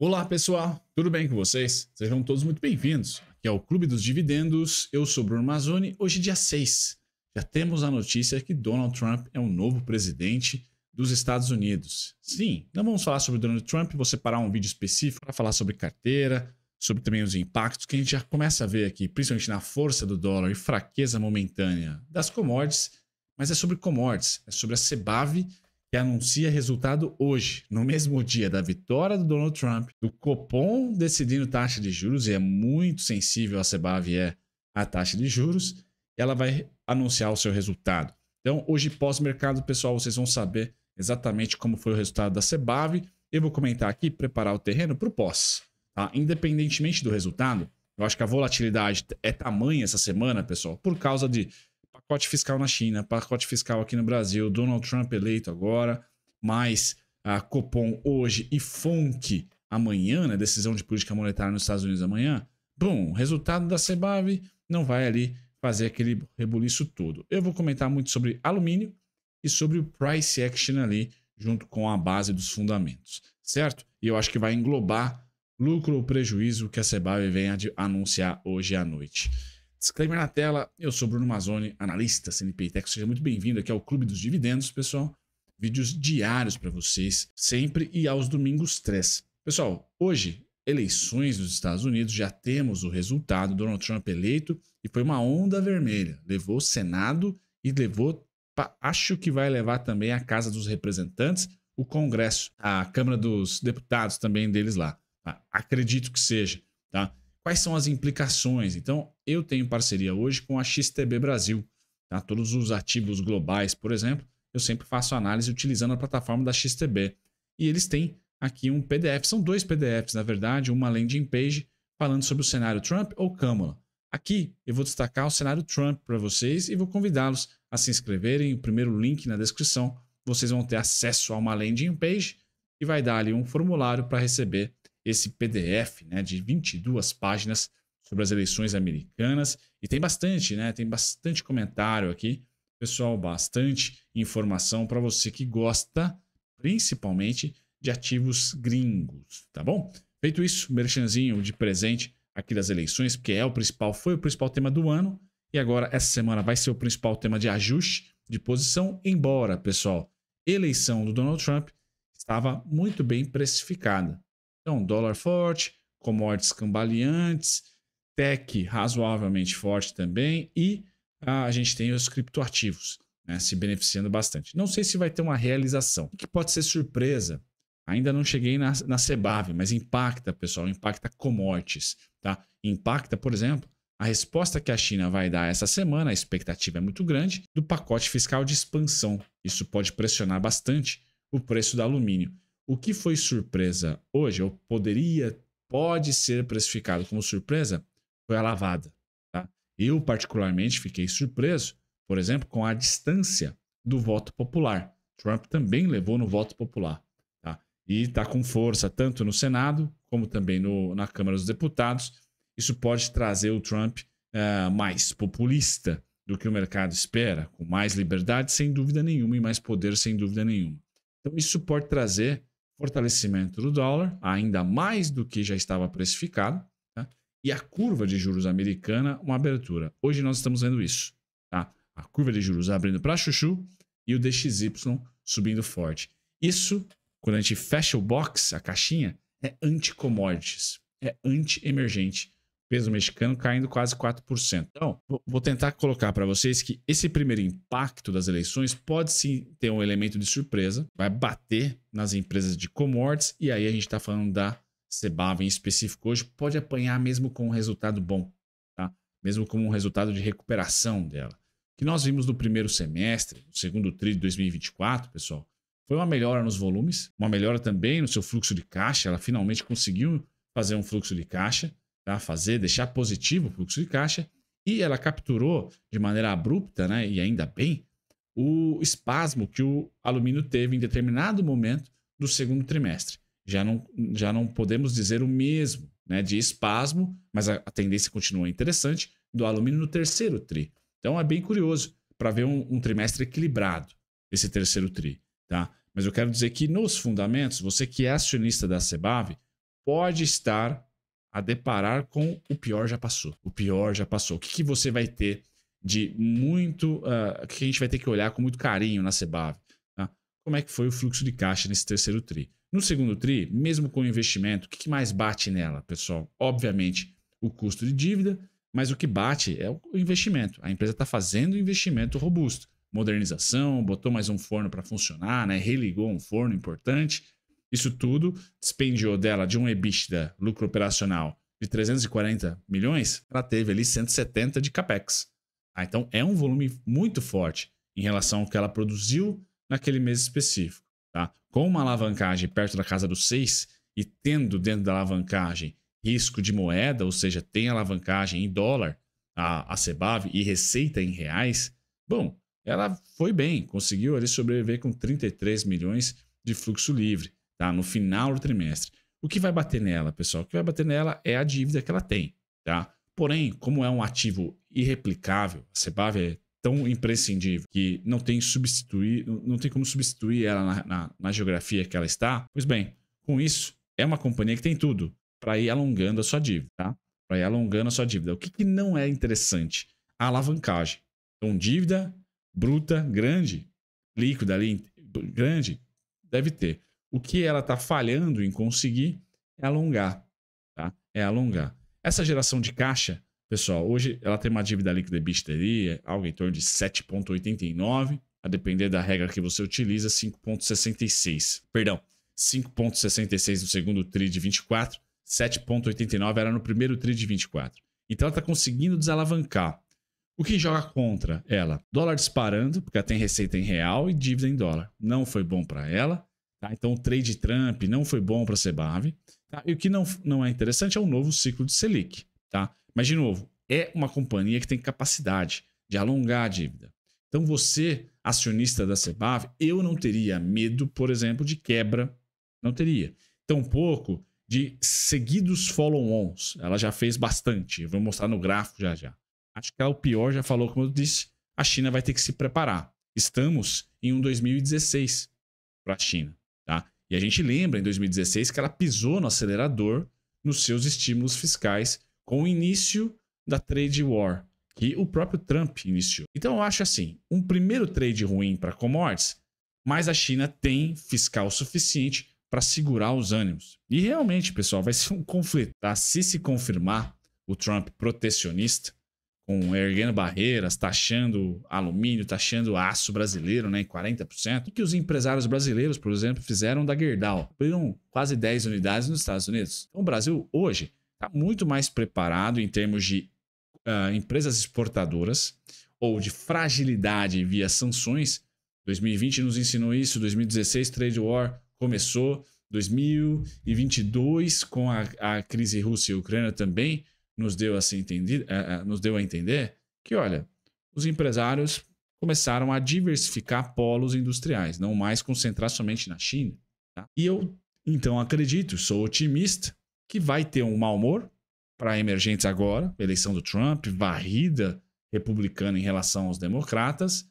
Olá pessoal, tudo bem com vocês? Sejam todos muito bem-vindos. Aqui é o Clube dos Dividendos, eu sou Bruno Mazzoni. Hoje, dia 6, já temos a notícia que Donald Trump é o um novo presidente dos Estados Unidos. Sim, não vamos falar sobre Donald Trump, vou separar um vídeo específico para falar sobre carteira, sobre também os impactos que a gente já começa a ver aqui, principalmente na força do dólar e fraqueza momentânea das commodities, mas é sobre commodities, é sobre a Cebave que anuncia resultado hoje, no mesmo dia da vitória do Donald Trump, do Copom decidindo taxa de juros, e é muito sensível a Cebav é a taxa de juros, ela vai anunciar o seu resultado. Então, hoje pós-mercado, pessoal, vocês vão saber exatamente como foi o resultado da Sebav. Eu vou comentar aqui, preparar o terreno para o pós. Tá? Independentemente do resultado, eu acho que a volatilidade é tamanha essa semana, pessoal, por causa de pacote fiscal na China, pacote fiscal aqui no Brasil, Donald Trump eleito agora, mais a Copom hoje e FONC amanhã, né, decisão de política monetária nos Estados Unidos amanhã, bom, resultado da Cebab não vai ali fazer aquele rebuliço todo. Eu vou comentar muito sobre alumínio e sobre o price action ali, junto com a base dos fundamentos, certo? E eu acho que vai englobar lucro ou prejuízo que a Cebab vem anunciar hoje à noite. Disclaimer na tela, eu sou Bruno Mazzoni, analista CNPTech. Seja muito bem-vindo aqui ao Clube dos Dividendos, pessoal. Vídeos diários para vocês, sempre e aos domingos três. Pessoal, hoje, eleições dos Estados Unidos, já temos o resultado. Donald Trump eleito e foi uma onda vermelha. Levou o Senado e levou, acho que vai levar também a Casa dos Representantes, o Congresso, a Câmara dos Deputados também deles lá. Tá? Acredito que seja, tá? Quais são as implicações? Então, eu tenho parceria hoje com a XTB Brasil. Tá? Todos os ativos globais, por exemplo, eu sempre faço análise utilizando a plataforma da XTB. E eles têm aqui um PDF, são dois PDFs, na verdade, uma landing page falando sobre o cenário Trump ou Kamala. Aqui eu vou destacar o cenário Trump para vocês e vou convidá-los a se inscreverem. O primeiro link na descrição, vocês vão ter acesso a uma landing page e vai dar ali um formulário para receber esse PDF né, de 22 páginas sobre as eleições americanas. E tem bastante, né? Tem bastante comentário aqui. Pessoal, bastante informação para você que gosta, principalmente, de ativos gringos, tá bom? Feito isso, merchanzinho de presente aqui das eleições, porque é o principal, foi o principal tema do ano. E agora, essa semana vai ser o principal tema de ajuste de posição, embora, pessoal, eleição do Donald Trump estava muito bem precificada. Então, dólar forte, commodities cambaleantes, tech razoavelmente forte também e ah, a gente tem os criptoativos né, se beneficiando bastante. Não sei se vai ter uma realização, que pode ser surpresa. Ainda não cheguei na, na mas impacta, pessoal, impacta commodities, tá? Impacta, por exemplo, a resposta que a China vai dar essa semana, a expectativa é muito grande, do pacote fiscal de expansão. Isso pode pressionar bastante o preço do alumínio. O que foi surpresa hoje, ou poderia, pode ser precificado como surpresa, foi a lavada. Tá? Eu, particularmente, fiquei surpreso, por exemplo, com a distância do voto popular. Trump também levou no voto popular. Tá? E está com força tanto no Senado, como também no, na Câmara dos Deputados. Isso pode trazer o Trump uh, mais populista do que o mercado espera, com mais liberdade, sem dúvida nenhuma, e mais poder, sem dúvida nenhuma. Então, isso pode trazer fortalecimento do dólar, ainda mais do que já estava precificado, tá? e a curva de juros americana, uma abertura. Hoje nós estamos vendo isso. Tá? A curva de juros abrindo para chuchu e o DXY subindo forte. Isso, quando a gente fecha o box, a caixinha, é anti-commodities, é anti-emergente peso mexicano caindo quase 4%. Então, vou tentar colocar para vocês que esse primeiro impacto das eleições pode sim ter um elemento de surpresa, vai bater nas empresas de commodities, e aí a gente está falando da Cebava em específico hoje, pode apanhar mesmo com um resultado bom, tá? mesmo com um resultado de recuperação dela. O que nós vimos no primeiro semestre, no segundo TRI de 2024, pessoal, foi uma melhora nos volumes, uma melhora também no seu fluxo de caixa, ela finalmente conseguiu fazer um fluxo de caixa, tá? fazer, deixar positivo o fluxo de caixa, e ela capturou de maneira abrupta, né, e ainda bem, o espasmo que o alumínio teve em determinado momento do segundo trimestre. Já não, já não podemos dizer o mesmo né, de espasmo, mas a, a tendência continua interessante do alumínio no terceiro tri. Então é bem curioso para ver um, um, trimestre equilibrado, esse terceiro tri. Tá? Mas eu quero dizer que nos fundamentos, você que é acionista da Cebav pode estar a deparar com o pior já passou. O pior já passou. O que, que você vai ter de muito. Uh, que a gente vai ter que olhar com muito carinho na Sebave? Tá? Como é que foi o fluxo de caixa nesse terceiro TRI? No segundo TRI, mesmo com o investimento, o que, que mais bate nela, pessoal? Obviamente, o custo de dívida, mas o que bate é o investimento. A empresa está fazendo investimento robusto. Modernização, botou mais um forno para funcionar, né? religou um forno importante isso tudo despendiou dela de um EBITDA, lucro operacional, de 340 milhões, ela teve ali 170 de capex. Ah, então é um volume muito forte em relação ao que ela produziu naquele mês específico. Tá? Com uma alavancagem perto da casa dos 6 e tendo dentro da alavancagem risco de moeda, ou seja, tem alavancagem em dólar, a, a Cebav, e receita em reais, bom, ela foi bem, conseguiu ali sobreviver com 33 milhões de fluxo livre tá? No final do trimestre. O que vai bater nela, pessoal? O que vai bater nela é a dívida que ela tem, tá? Porém, como é um ativo irreplicável, a Sebav é tão imprescindível que não tem substituir, não tem como substituir ela na, na, na geografia que ela está. Pois bem, com isso, é uma companhia que tem tudo para ir alongando a sua dívida, tá? Para ir alongando a sua dívida. O que, que não é interessante? A alavancagem. Então, dívida bruta grande, líquida ali, grande, deve ter. O que ela está falhando em conseguir é alongar. Tá? É alongar. Essa geração de caixa, pessoal, hoje ela tem uma dívida líquida de bisteria, algo em torno de 7,89, a depender da regra que você utiliza, 5,66. Perdão, 5,66 no segundo TRI de 24, 7,89 era no primeiro TRI de 24. Então ela está conseguindo desalavancar. O que joga contra ela? Dólar disparando, porque ela tem receita em real e dívida em dólar. Não foi bom para ela. Tá? Então, o trade Trump não foi bom para a Sebave. Tá? E o que não, não é interessante é o novo ciclo de Selic. Tá? Mas, de novo, é uma companhia que tem capacidade de alongar a dívida. Então, você, acionista da Sebave, eu não teria medo, por exemplo, de quebra. Não teria. Tampouco de seguidos follow-ons. Ela já fez bastante. Eu vou mostrar no gráfico já já. Acho que é o pior, já falou, como eu disse, a China vai ter que se preparar. Estamos em um 2016 para a China. E a gente lembra, em 2016, que ela pisou no acelerador nos seus estímulos fiscais com o início da trade war, que o próprio Trump iniciou. Então eu acho assim, um primeiro trade ruim para commodities, mas a China tem fiscal suficiente para segurar os ânimos. E realmente, pessoal, vai ser um conflito. Tá? Se se confirmar o Trump protecionista, com erguendo barreiras, taxando alumínio, taxando aço brasileiro né, em 40%. O que os empresários brasileiros, por exemplo, fizeram da Gerdau? Abriram quase 10 unidades nos Estados Unidos. Então, o Brasil hoje está muito mais preparado em termos de uh, empresas exportadoras ou de fragilidade via sanções. 2020 nos ensinou isso, 2016 trade war começou, 2022 com a, a crise Rússia e Ucrânia também nos deu a, entendido, uh, nos deu a entender que, olha, os empresários começaram a diversificar polos industriais, não mais concentrar somente na China. Tá? E eu, então, acredito, sou otimista, que vai ter um mau humor para emergentes agora, eleição do Trump, varrida republicana em relação aos democratas,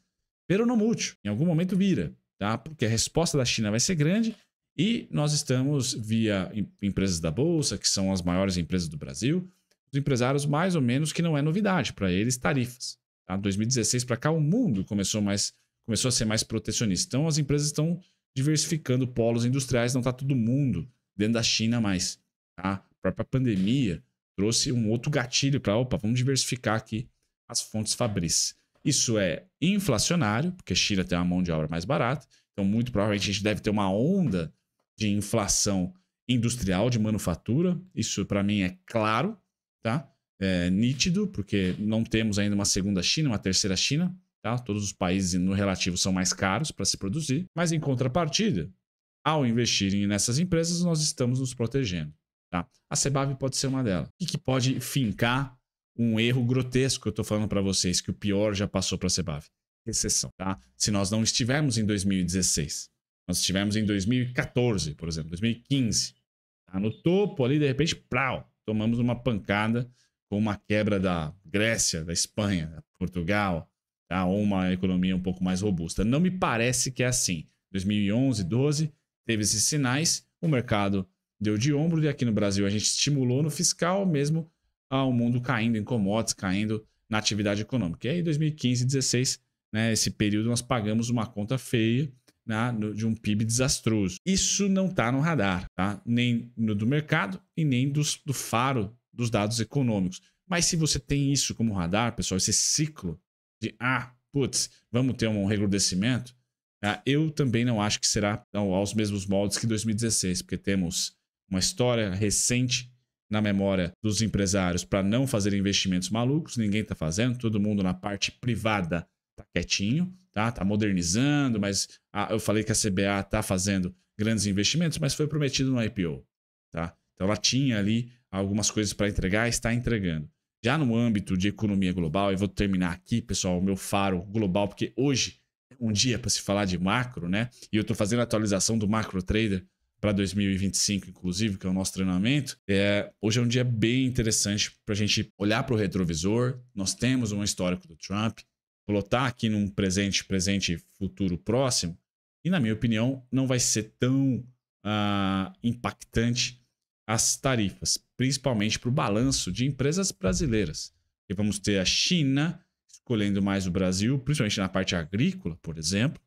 pero no mucho, em algum momento vira, tá? porque a resposta da China vai ser grande e nós estamos via empresas da Bolsa, que são as maiores empresas do Brasil, os empresários, mais ou menos, que não é novidade para eles, tarifas. Tá? 2016 para cá, o mundo começou, mais, começou a ser mais protecionista. Então, as empresas estão diversificando polos industriais, não está todo mundo dentro da China mais. Tá? A própria pandemia trouxe um outro gatilho para, opa, vamos diversificar aqui as fontes fabris. Isso é inflacionário, porque a China tem uma mão de obra mais barata, então muito provavelmente a gente deve ter uma onda de inflação industrial, de manufatura, isso para mim é claro, tá? É nítido, porque não temos ainda uma segunda China, uma terceira China, tá? Todos os países no relativo são mais caros para se produzir, mas em contrapartida, ao investirem nessas empresas, nós estamos nos protegendo, tá? A Cebav pode ser uma delas. O que pode fincar um erro grotesco que eu estou falando para vocês, que o pior já passou para a Cebav? Recessão, tá? Se nós não estivermos em 2016, nós estivemos em 2014, por exemplo, 2015, tá? No topo ali, de repente, plau! tomamos uma pancada com uma quebra da Grécia, da Espanha, da Portugal, tá? ou uma economia um pouco mais robusta. Não me parece que é assim. 2011, 12 teve esses sinais, o mercado deu de ombro e aqui no Brasil a gente estimulou no fiscal mesmo ao ah, mundo caindo em commodities, caindo na atividade econômica. E aí 2015, 16, né, esse período nós pagamos uma conta feia né, de um PIB desastroso. Isso não está no radar, tá? nem no, do mercado e nem dos, do faro dos dados econômicos. Mas se você tem isso como radar, pessoal, esse ciclo de, ah, putz, vamos ter um recrudescimento, tá? eu também não acho que será aos mesmos moldes que 2016, porque temos uma história recente na memória dos empresários para não fazer investimentos malucos, ninguém está fazendo, todo mundo na parte privada está quietinho, tá? Tá modernizando, mas a, ah, eu falei que a CBA tá fazendo grandes investimentos, mas foi prometido no IPO, tá? Então ela tinha ali algumas coisas para entregar, está entregando. Já no âmbito de economia global, eu vou terminar aqui, pessoal, o meu faro global, porque hoje é um dia para se falar de macro, né? E eu estou fazendo a atualização do macro trader para 2025, inclusive, que é o nosso treinamento. É, hoje é um dia bem interessante para a gente olhar para o retrovisor. Nós temos um histórico do Trump, plotar aqui num presente, presente, futuro próximo, e na minha opinião, não vai ser tão uh, impactante as tarifas, principalmente para o balanço de empresas brasileiras. E vamos ter a China escolhendo mais o Brasil, principalmente na parte agrícola, por exemplo,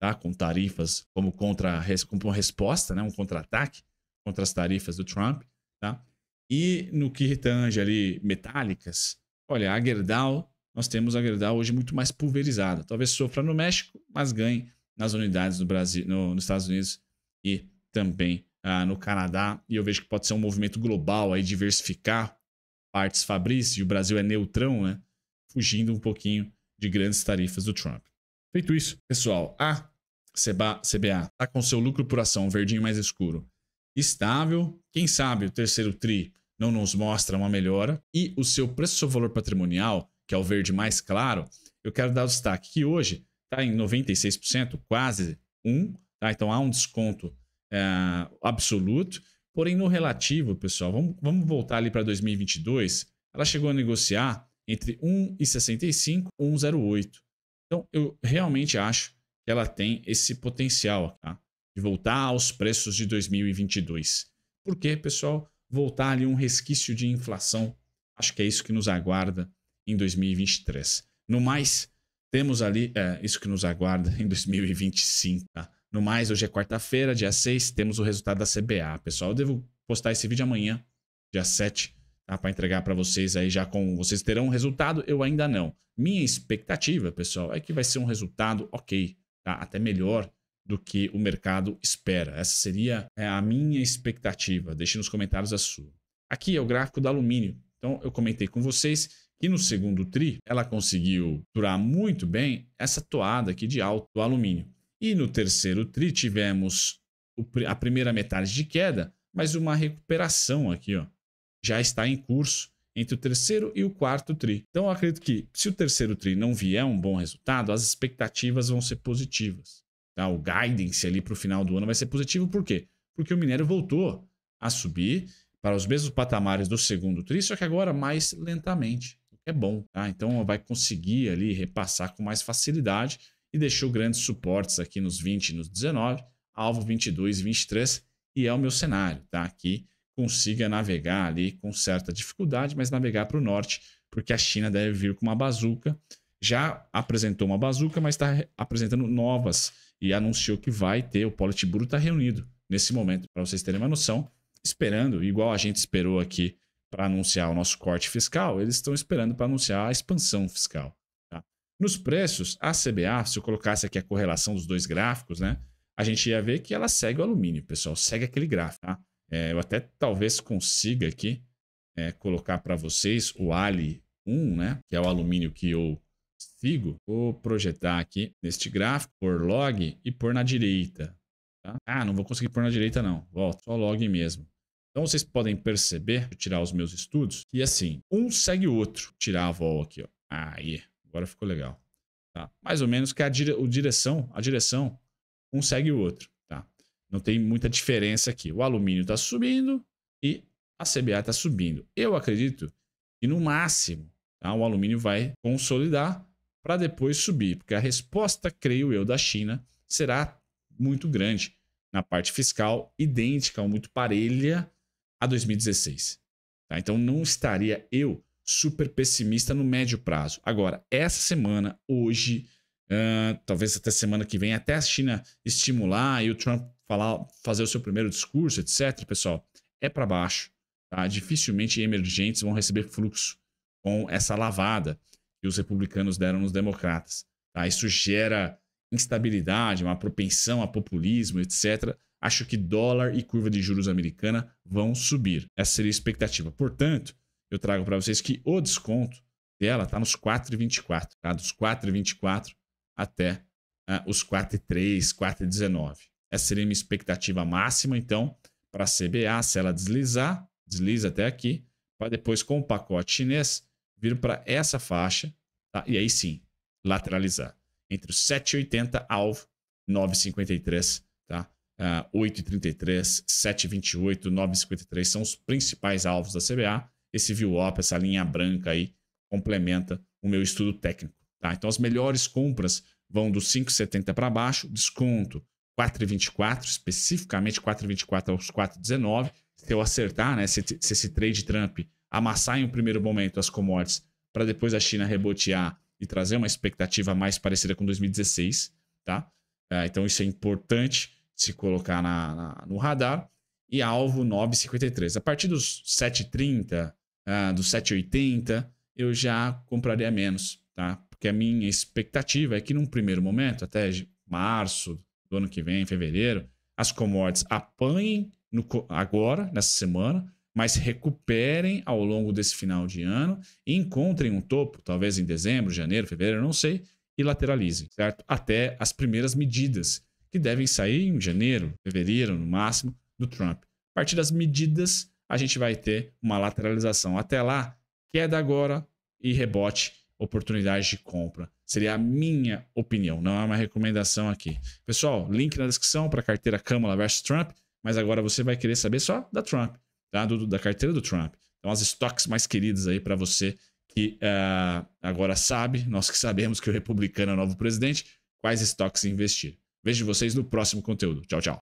tá? com tarifas como, contra, como uma resposta, né? um contra-ataque contra as tarifas do Trump. Tá? E no que retange ali metálicas, olha, a Gerdau nós temos a Gerdau hoje muito mais pulverizada. Talvez sofra no México, mas ganhe nas unidades no Brasil, no, nos Estados Unidos e também ah, no Canadá. E eu vejo que pode ser um movimento global aí diversificar partes fabris, e o Brasil é neutrão, né? Fugindo um pouquinho de grandes tarifas do Trump. Feito isso, pessoal, a CBA está com seu lucro por ação verdinho mais escuro estável. Quem sabe o terceiro TRI não nos mostra uma melhora e o seu preço-valor patrimonial que é o verde mais claro, eu quero dar o destaque que hoje está em 96%, quase 1%, tá? então há um desconto é, absoluto, porém no relativo, pessoal, vamos, vamos voltar ali para 2022, ela chegou a negociar entre 1,65 e 1,08. Então eu realmente acho que ela tem esse potencial tá? de voltar aos preços de 2022. Por quê, pessoal? Voltar ali um resquício de inflação. Acho que é isso que nos aguarda em 2023. No mais, temos ali é, isso que nos aguarda em 2025. Tá? No mais, hoje é quarta-feira, dia 6, temos o resultado da CBA. Pessoal, eu devo postar esse vídeo amanhã, dia 7, tá? para entregar para vocês aí já com. Vocês terão o um resultado, eu ainda não. Minha expectativa, pessoal, é que vai ser um resultado ok, tá? até melhor do que o mercado espera. Essa seria é, a minha expectativa. Deixe nos comentários a sua. Aqui é o gráfico do alumínio. Então, eu comentei com vocês e no segundo tri, ela conseguiu durar muito bem essa toada aqui de alto do alumínio. E no terceiro tri, tivemos a primeira metade de queda, mas uma recuperação aqui, ó, já está em curso entre o terceiro e o quarto tri. Então, eu acredito que se o terceiro tri não vier um bom resultado, as expectativas vão ser positivas. Tá? O guidance ali para o final do ano vai ser positivo, por quê? Porque o minério voltou a subir para os mesmos patamares do segundo tri, só que agora mais lentamente é bom, tá? Então vai conseguir ali repassar com mais facilidade e deixou grandes suportes aqui nos 20 e nos 19, alvo 22 e 23, e é o meu cenário, tá? Que consiga navegar ali com certa dificuldade, mas navegar para o norte, porque a China deve vir com uma bazuca. Já apresentou uma bazuca, mas está apresentando novas e anunciou que vai ter. O Politburo está reunido nesse momento, para vocês terem uma noção, esperando, igual a gente esperou aqui para anunciar o nosso corte fiscal, eles estão esperando para anunciar a expansão fiscal. Tá? Nos preços, a CBA, se eu colocasse aqui a correlação dos dois gráficos, né, a gente ia ver que ela segue o alumínio, pessoal, segue aquele gráfico. Tá? É, eu até talvez consiga aqui é, colocar para vocês o Ali 1, né, que é o alumínio que eu sigo. Vou projetar aqui neste gráfico, por log e por na direita. Tá? Ah, não vou conseguir pôr na direita não, Volto só log mesmo. Então vocês podem perceber, tirar os meus estudos, que assim, um segue o outro. Tirar a vol aqui, ó. Aí, agora ficou legal. Tá? Mais ou menos que a, dire o direção, a direção, um segue o outro. Tá? Não tem muita diferença aqui. O alumínio está subindo e a CBA está subindo. Eu acredito que no máximo tá? o alumínio vai consolidar para depois subir, porque a resposta, creio eu, da China será muito grande na parte fiscal, idêntica ou muito parelha a 2016. Tá? Então não estaria eu super pessimista no médio prazo. Agora, essa semana, hoje, uh, talvez até semana que vem, até a China estimular e o Trump falar, fazer o seu primeiro discurso, etc., pessoal, é para baixo. Tá? Dificilmente emergentes vão receber fluxo com essa lavada que os republicanos deram nos democratas. Tá? Isso gera instabilidade, uma propensão a populismo, etc acho que dólar e curva de juros americana vão subir. Essa seria a expectativa. Portanto, eu trago para vocês que o desconto dela está nos 4,24, tá? dos 4,24 até uh, os 4,3, 4,19. Essa seria a minha expectativa máxima, então, para a CBA, se ela deslizar, desliza até aqui, para depois, com o pacote chinês, vir para essa faixa, tá? e aí sim, lateralizar. Entre os 7,80 alvo, 9,53, tá? uh, 8,33, 7,28, 9,53 são os principais alvos da CBA. Esse view op essa linha branca aí, complementa o meu estudo técnico. Tá? Então, as melhores compras vão dos 5,70 para baixo, desconto 4,24, especificamente 4,24 aos 4,19. Se eu acertar, né, se, se esse trade Trump amassar em um primeiro momento as commodities para depois a China rebotear e trazer uma expectativa mais parecida com 2016, tá? Ah, então isso é importante se colocar na, na, no radar. E alvo 9,53. A partir dos 7,30, uh, ah, dos 7,80, eu já compraria menos, tá? Porque a minha expectativa é que num primeiro momento, até março do ano que vem, fevereiro, as commodities apanhem no, agora, nessa semana, mas recuperem ao longo desse final de ano e encontrem um topo, talvez em dezembro, janeiro, fevereiro, não sei, e lateralizem, certo? Até as primeiras medidas que devem sair em janeiro, fevereiro, no máximo, do Trump. A partir das medidas, a gente vai ter uma lateralização. Até lá, queda agora e rebote, oportunidade de compra. Seria a minha opinião, não é uma recomendação aqui. Pessoal, link na descrição para a carteira Câmara versus Trump, mas agora você vai querer saber só da Trump, tá? Do, da carteira do Trump. Então, as estoques mais queridas aí para você que uh, agora sabe, nós que sabemos que o republicano é o novo presidente, quais estoques investir. Vejo vocês no próximo conteúdo. Tchau, tchau.